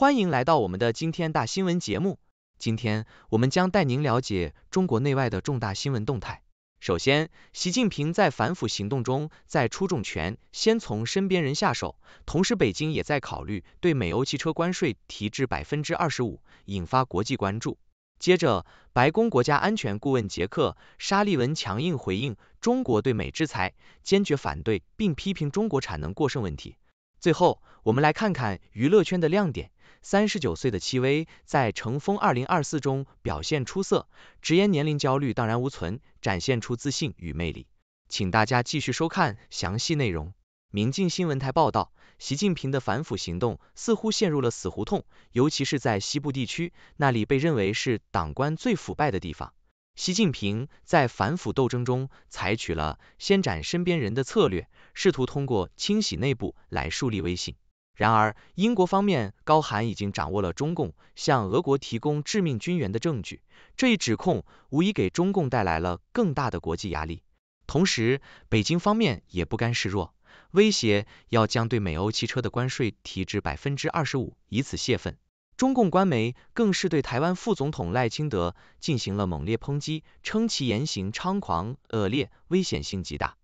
欢迎来到我们的今天大新闻节目。今天我们将带您了解中国内外的重大新闻动态。首先，习近平在反腐行动中在出重拳，先从身边人下手。同时，北京也在考虑对美欧汽车关税提至百分之二十五，引发国际关注。接着，白宫国家安全顾问杰克·沙利文强硬回应中国对美制裁，坚决反对并批评中国产能过剩问题。最后，我们来看看娱乐圈的亮点。三十九岁的戚薇在《乘风二零二四》中表现出色，直言年龄焦虑荡然无存，展现出自信与魅力。请大家继续收看详细内容。明镜新闻台报道，习近平的反腐行动似乎陷入了死胡同，尤其是在西部地区，那里被认为是党官最腐败的地方。习近平在反腐斗争中采取了先斩身边人的策略，试图通过清洗内部来树立威信。然而，英国方面高喊已经掌握了中共向俄国提供致命军援的证据，这一指控无疑给中共带来了更大的国际压力。同时，北京方面也不甘示弱，威胁要将对美欧汽车的关税提至百分之二十五，以此泄愤。中共官媒更是对台湾副总统赖清德进行了猛烈抨击，称其言行猖狂恶劣，危险性极大。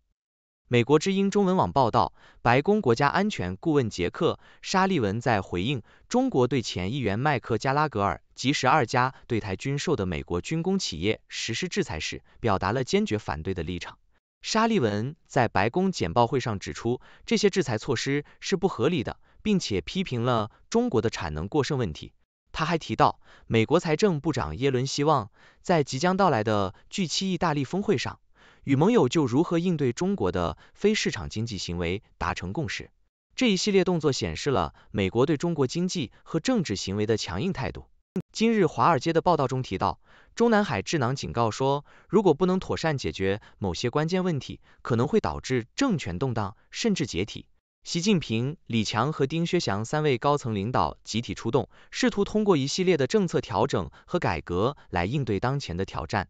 美国之音中文网报道，白宫国家安全顾问杰克·沙利文在回应中国对前议员麦克·加拉格尔及十二家对台军售的美国军工企业实施制裁时，表达了坚决反对的立场。沙利文在白宫简报会上指出，这些制裁措施是不合理的，并且批评了中国的产能过剩问题。他还提到，美国财政部长耶伦希望在即将到来的 G7 意大利峰会上。与盟友就如何应对中国的非市场经济行为达成共识。这一系列动作显示了美国对中国经济和政治行为的强硬态度。今日华尔街的报道中提到，中南海智囊警告说，如果不能妥善解决某些关键问题，可能会导致政权动荡甚至解体。习近平、李强和丁薛祥三位高层领导集体出动，试图通过一系列的政策调整和改革来应对当前的挑战。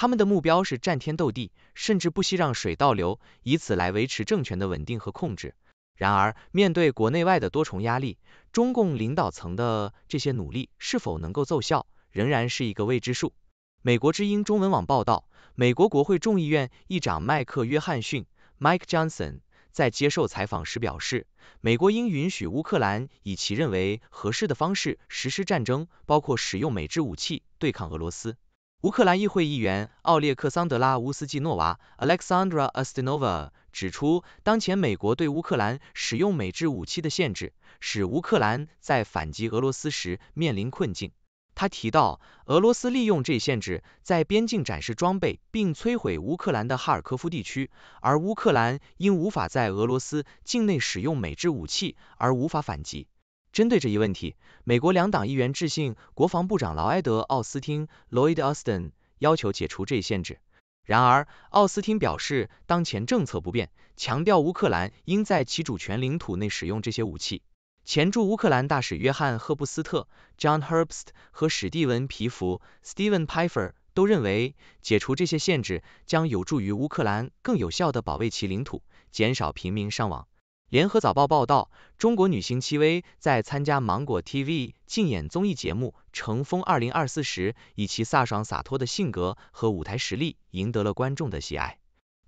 他们的目标是战天斗地，甚至不惜让水倒流，以此来维持政权的稳定和控制。然而，面对国内外的多重压力，中共领导层的这些努力是否能够奏效，仍然是一个未知数。美国之音中文网报道，美国国会众议院议长迈克·约翰逊 （Mike Johnson） 在接受采访时表示，美国应允许乌克兰以其认为合适的方式实施战争，包括使用美制武器对抗俄罗斯。乌克兰议会议员奥列克桑德拉·乌斯季诺娃 （Alexandra a s t i n o v a 指出，当前美国对乌克兰使用美制武器的限制，使乌克兰在反击俄罗斯时面临困境。她提到，俄罗斯利用这一限制在边境展示装备，并摧毁乌克兰的哈尔科夫地区，而乌克兰因无法在俄罗斯境内使用美制武器而无法反击。针对这一问题，美国两党议员致信国防部长劳埃德·奥斯汀 （Lloyd Austin），要求解除这一限制。然而，奥斯汀表示当前政策不变，强调乌克兰应在其主权领土内使用这些武器。前驻乌克兰大使约翰·赫布斯特 （John h e r b s t 和史蒂文·皮弗 （Steven Piefer） 都认为，解除这些限制将有助于乌克兰更有效的保卫其领土，减少平民伤亡。联合早报报道，中国女星戚薇在参加芒果 TV 竞演综艺节目《乘风二零二四》时，以其飒爽洒脱的性格和舞台实力赢得了观众的喜爱。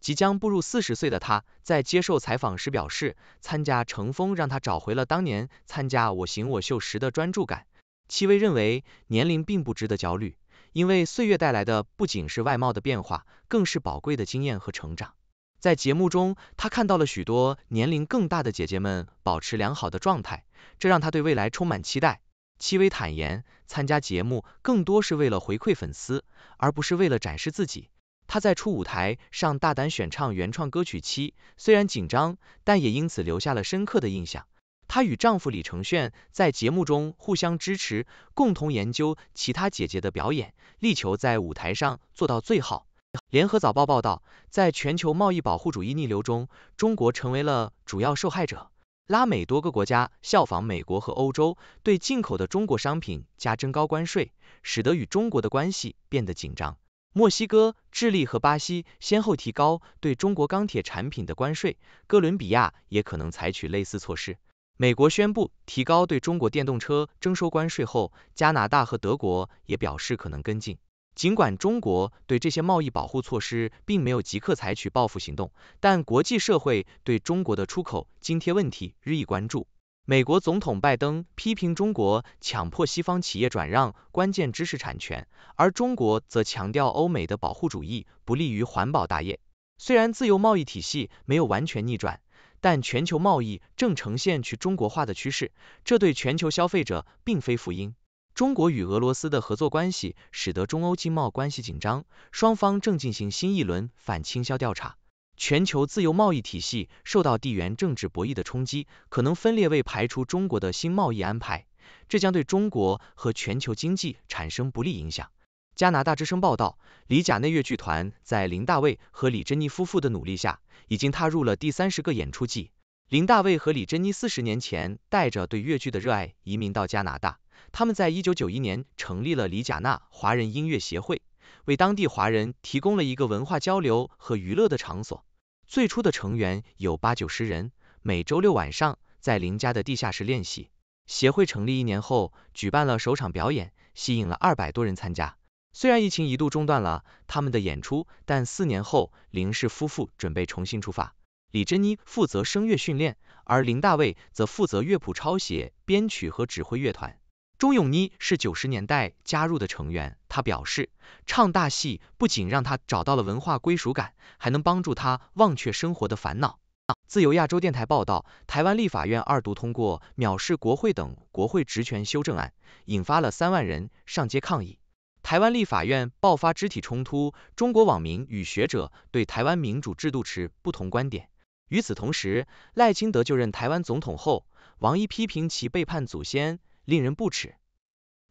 即将步入四十岁的她，在接受采访时表示，参加《乘风》让她找回了当年参加《我型我秀》时的专注感。戚薇认为，年龄并不值得焦虑，因为岁月带来的不仅是外貌的变化，更是宝贵的经验和成长。在节目中，她看到了许多年龄更大的姐姐们保持良好的状态，这让她对未来充满期待。戚薇坦言，参加节目更多是为了回馈粉丝，而不是为了展示自己。她在初舞台上大胆选唱原创歌曲，虽然紧张，但也因此留下了深刻的印象。她与丈夫李承铉在节目中互相支持，共同研究其他姐姐的表演，力求在舞台上做到最好。联合早报报道，在全球贸易保护主义逆流中，中国成为了主要受害者。拉美多个国家效仿美国和欧洲，对进口的中国商品加征高关税，使得与中国的关系变得紧张。墨西哥、智利和巴西先后提高对中国钢铁产品的关税，哥伦比亚也可能采取类似措施。美国宣布提高对中国电动车征收关税后，加拿大和德国也表示可能跟进。尽管中国对这些贸易保护措施并没有即刻采取报复行动，但国际社会对中国的出口津贴问题日益关注。美国总统拜登批评中国强迫西方企业转让关键知识产权，而中国则强调欧美的保护主义不利于环保大业。虽然自由贸易体系没有完全逆转，但全球贸易正呈现去中国化的趋势，这对全球消费者并非福音。中国与俄罗斯的合作关系使得中欧经贸关系紧张，双方正进行新一轮反倾销调查。全球自由贸易体系受到地缘政治博弈的冲击，可能分裂为排除中国的新贸易安排，这将对中国和全球经济产生不利影响。加拿大之声报道，李甲内乐剧团在林大卫和李珍妮夫妇的努力下，已经踏入了第三十个演出季。林大卫和李珍妮四十年前带着对越剧的热爱移民到加拿大。他们在一九九一年成立了李贾纳华人音乐协会，为当地华人提供了一个文化交流和娱乐的场所。最初的成员有八九十人，每周六晚上在林家的地下室练习。协会成立一年后，举办了首场表演，吸引了二百多人参加。虽然疫情一度中断了他们的演出，但四年后，林氏夫妇准备重新出发。李珍妮负责声乐训练，而林大卫则负责乐谱抄写、编曲和指挥乐团。钟永妮是九十年代加入的成员，她表示，唱大戏不仅让她找到了文化归属感，还能帮助她忘却生活的烦恼。自由亚洲电台报道，台湾立法院二度通过藐视国会等国会职权修正案，引发了三万人上街抗议。台湾立法院爆发肢体冲突，中国网民与学者对台湾民主制度持不同观点。与此同时，赖清德就任台湾总统后，王毅批评其背叛祖先。令人不齿。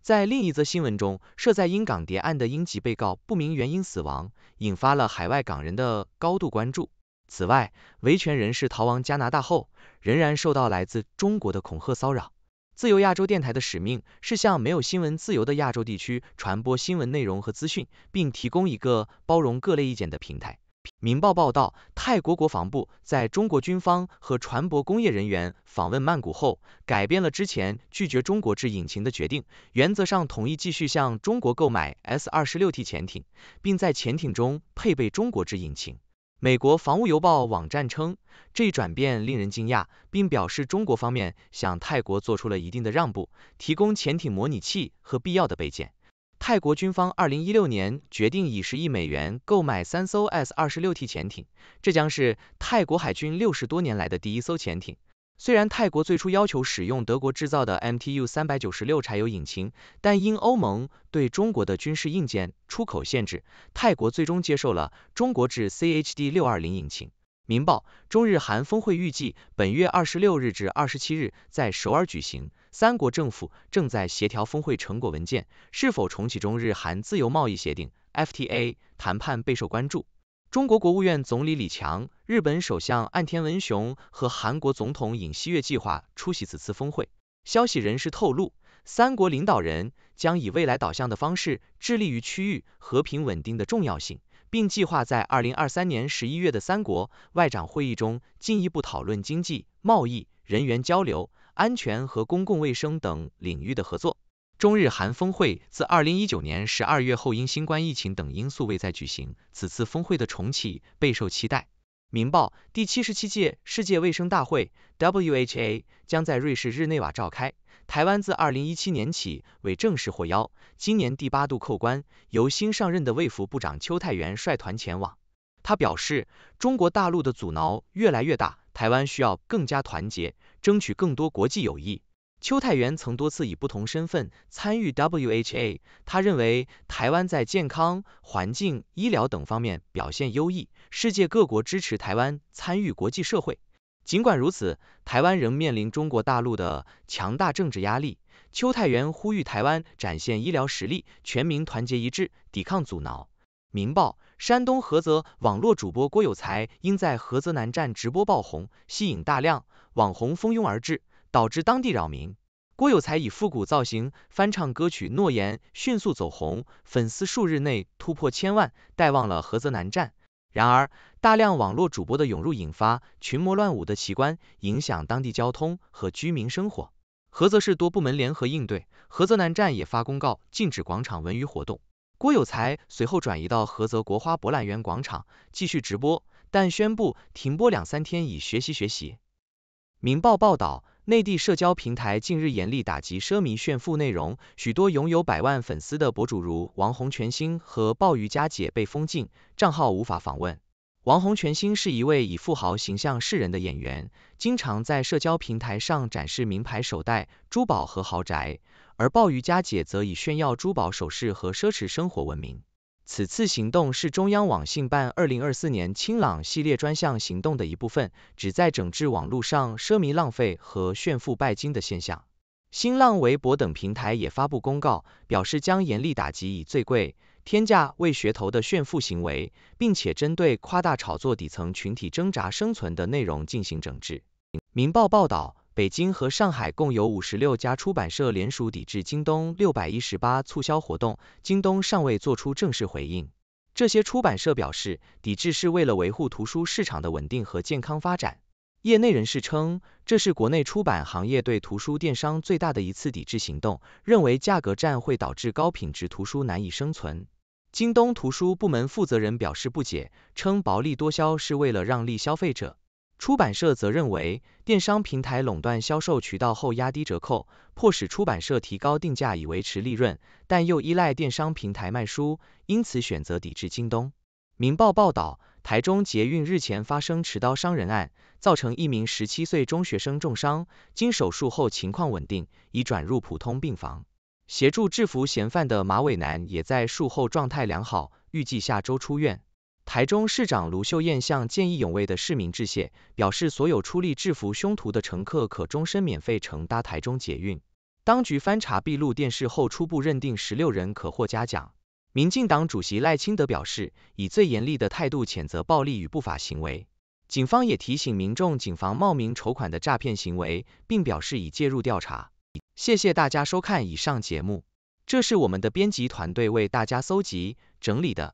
在另一则新闻中，涉在英港谍案的英籍被告不明原因死亡，引发了海外港人的高度关注。此外，维权人士逃亡加拿大后，仍然受到来自中国的恐吓骚扰。自由亚洲电台的使命是向没有新闻自由的亚洲地区传播新闻内容和资讯，并提供一个包容各类意见的平台。《民报》报道，泰国国防部在中国军方和船舶工业人员访问曼谷后，改变了之前拒绝中国制引擎的决定，原则上同意继续向中国购买 S26T 潜艇，并在潜艇中配备中国制引擎。美国《防务邮报》网站称，这一转变令人惊讶，并表示中国方面向泰国做出了一定的让步，提供潜艇模拟器和必要的备件。泰国军方2016年决定以十亿美元购买三艘 S-26T 潜艇，这将是泰国海军六十多年来的第一艘潜艇。虽然泰国最初要求使用德国制造的 MTU 396柴油引擎，但因欧盟对中国的军事硬件出口限制，泰国最终接受了中国制 CHD 620引擎。《民报》中日韩峰会预计本月二十六日至二十七日在首尔举行，三国政府正在协调峰会成果文件，是否重启中日韩自由贸易协定 （FTA） 谈判备受关注。中国国务院总理李强、日本首相岸田文雄和韩国总统尹锡悦计划出席此次峰会。消息人士透露，三国领导人将以未来导向的方式，致力于区域和平稳定的重要性。并计划在2023年11月的三国外长会议中进一步讨论经济、贸易、人员交流、安全和公共卫生等领域的合作。中日韩峰会自2019年12月后因新冠疫情等因素未再举行，此次峰会的重启备受期待。《明报》第七十七届世界卫生大会 （WHA） 将在瑞士日内瓦召开。台湾自二零一七年起为正式获邀，今年第八度扣关，由新上任的卫福部长邱泰源率团前往。他表示，中国大陆的阻挠越来越大，台湾需要更加团结，争取更多国际友谊。邱泰源曾多次以不同身份参与 WHA，他认为台湾在健康、环境、医疗等方面表现优异，世界各国支持台湾参与国际社会。尽管如此，台湾仍面临中国大陆的强大政治压力。邱泰源呼吁台湾展现医疗实力，全民团结一致，抵抗阻挠。民报，山东菏泽网络主播郭有才因在菏泽南站直播爆红，吸引大量网红蜂拥而至，导致当地扰民。郭有才以复古造型翻唱歌曲《诺言》，迅速走红，粉丝数日内突破千万，带旺了菏泽南站。然而，大量网络主播的涌入引发群魔乱舞的奇观，影响当地交通和居民生活。菏泽市多部门联合应对，菏泽南站也发公告禁止广场文娱活动。郭有才随后转移到菏泽国花博览园广场继续直播，但宣布停播两三天以学习学习。《明报》报道。内地社交平台近日严厉打击奢靡炫富内容，许多拥有百万粉丝的博主如王红全新和鲍鱼佳姐被封禁，账号无法访问。王红全新是一位以富豪形象示人的演员，经常在社交平台上展示名牌手袋、珠宝和豪宅；而鲍鱼佳姐则以炫耀珠宝首饰和奢侈生活闻名。此次行动是中央网信办二零二四年清朗系列专项行动的一部分，旨在整治网络上奢靡浪费和炫富拜金的现象。新浪微博等平台也发布公告，表示将严厉打击以最贵天价为噱头的炫富行为，并且针对夸大炒作底层群体挣扎生存的内容进行整治。《民报》报道。北京和上海共有五十六家出版社联署抵制京东六一十八促销活动，京东尚未做出正式回应。这些出版社表示，抵制是为了维护图书市场的稳定和健康发展。业内人士称，这是国内出版行业对图书电商最大的一次抵制行动，认为价格战会导致高品质图书难以生存。京东图书部门负责人表示不解，称薄利多销是为了让利消费者。出版社则认为，电商平台垄断销售渠道后压低折扣，迫使出版社提高定价以维持利润，但又依赖电商平台卖书，因此选择抵制京东。明报报道，台中捷运日前发生持刀伤人案，造成一名十七岁中学生重伤，经手术后情况稳定，已转入普通病房。协助制服嫌犯的马伟南也在术后状态良好，预计下周出院。台中市长卢秀燕向见义勇为的市民致谢，表示所有出力制服凶徒的乘客可终身免费乘搭台中捷运。当局翻查闭路电视后，初步认定十六人可获嘉奖。民进党主席赖清德表示，以最严厉的态度谴责暴力与不法行为。警方也提醒民众谨防冒名筹款的诈骗行为，并表示已介入调查。谢谢大家收看以上节目，这是我们的编辑团队为大家搜集整理的。